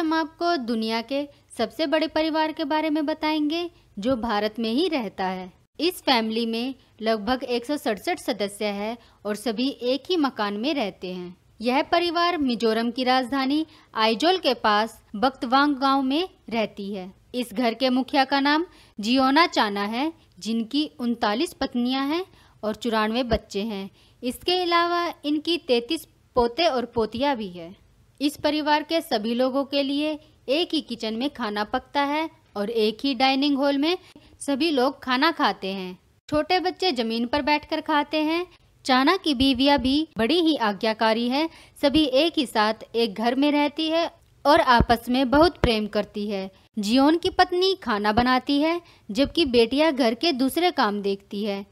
हम आपको दुनिया के सबसे बड़े परिवार के बारे में बताएंगे जो भारत में ही रहता है इस फैमिली में लगभग एक सदस्य है और सभी एक ही मकान में रहते हैं यह परिवार मिजोरम की राजधानी आइजोल के पास बक्तवांग गांव में रहती है इस घर के मुखिया का नाम जियोना चाना है जिनकी उनतालीस पत्नियां हैं और चौरानवे बच्चे हैं इसके अलावा इनकी तैतीस पोते और पोतिया भी है इस परिवार के सभी लोगों के लिए एक ही किचन में खाना पकता है और एक ही डाइनिंग हॉल में सभी लोग खाना खाते हैं छोटे बच्चे जमीन पर बैठकर खाते हैं चाना की बीविया भी बड़ी ही आज्ञाकारी है सभी एक ही साथ एक घर में रहती है और आपस में बहुत प्रेम करती है जियोन की पत्नी खाना बनाती है जबकि बेटियां घर के दूसरे काम देखती है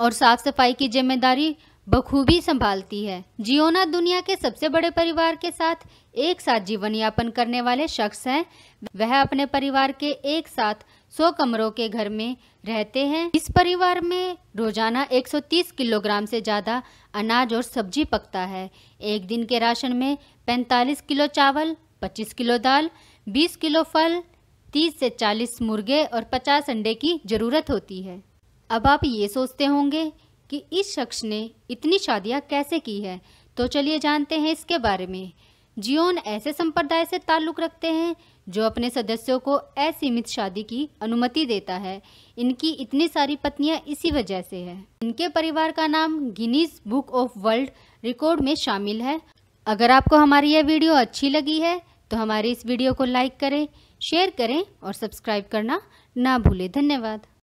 और साफ सफाई की जिम्मेदारी बखूबी संभालती है जियोना दुनिया के सबसे बड़े परिवार के साथ एक साथ जीवन यापन करने वाले शख्स हैं वह अपने परिवार के एक साथ 100 कमरों के घर में रहते हैं इस परिवार में रोजाना 130 किलोग्राम से ज़्यादा अनाज और सब्जी पकता है एक दिन के राशन में 45 किलो चावल 25 किलो दाल 20 किलो फल 30 से 40 मुर्गे और 50 अंडे की ज़रूरत होती है अब आप ये सोचते होंगे कि इस शख्स ने इतनी शादियां कैसे की है तो चलिए जानते हैं इसके बारे में जियोन ऐसे संप्रदाय से ताल्लुक़ रखते हैं जो अपने सदस्यों को असीमित शादी की अनुमति देता है इनकी इतनी सारी पत्नियां इसी वजह से है इनके परिवार का नाम Guinness book of world record में शामिल है अगर आपको हमारी यह वीडियो अच्छी लगी है तो हमारे इस वीडियो को लाइक करें शेयर करें और सब्सक्राइब करना ना भूलें धन्यवाद